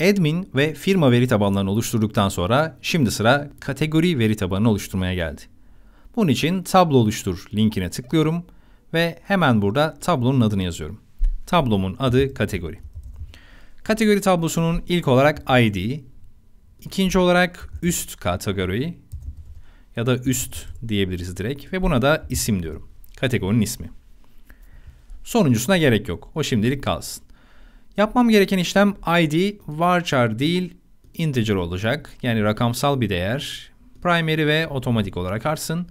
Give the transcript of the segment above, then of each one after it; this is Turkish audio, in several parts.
Admin ve firma veri tabanlarını oluşturduktan sonra şimdi sıra kategori veri tabanını oluşturmaya geldi. Bunun için tablo oluştur linkine tıklıyorum ve hemen burada tablonun adını yazıyorum. Tablomun adı kategori. Kategori tablosunun ilk olarak ID, ikinci olarak üst kategori ya da üst diyebiliriz direkt ve buna da isim diyorum. Kategorinin ismi. Sonuncusuna gerek yok. O şimdilik kalsın. Yapmam gereken işlem id varchar değil integer olacak. Yani rakamsal bir değer. Primary ve otomatik olarak artsın.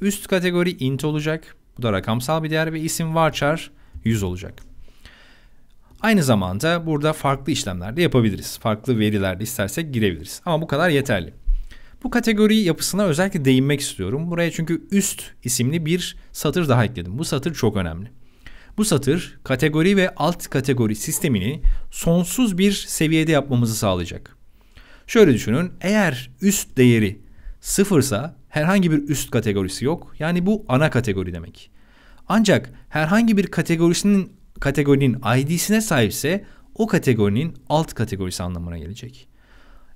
Üst kategori int olacak. Bu da rakamsal bir değer ve isim varchar 100 olacak. Aynı zamanda burada farklı işlemler de yapabiliriz. Farklı verilerde istersek girebiliriz. Ama bu kadar yeterli. Bu kategori yapısına özellikle değinmek istiyorum. Buraya çünkü üst isimli bir satır daha ekledim. Bu satır çok önemli. Bu satır kategori ve alt kategori sistemini sonsuz bir seviyede yapmamızı sağlayacak. Şöyle düşünün eğer üst değeri sıfırsa herhangi bir üst kategorisi yok. Yani bu ana kategori demek. Ancak herhangi bir kategorisinin kategorinin ID'sine sahipse o kategorinin alt kategorisi anlamına gelecek.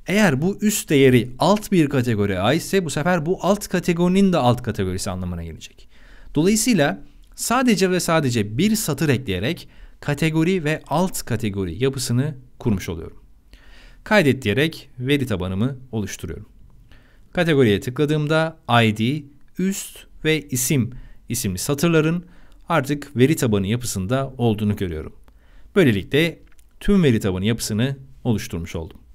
Eğer bu üst değeri alt bir kategoriye aitse bu sefer bu alt kategorinin de alt kategorisi anlamına gelecek. Dolayısıyla sadece ve sadece bir satır ekleyerek kategori ve alt kategori yapısını kurmuş oluyorum. Kaydet diyerek veri tabanımı oluşturuyorum. Kategoriye tıkladığımda ID, üst ve isim isimli satırların artık veri tabanı yapısında olduğunu görüyorum. Böylelikle tüm veri tabanı yapısını oluşturmuş oldum.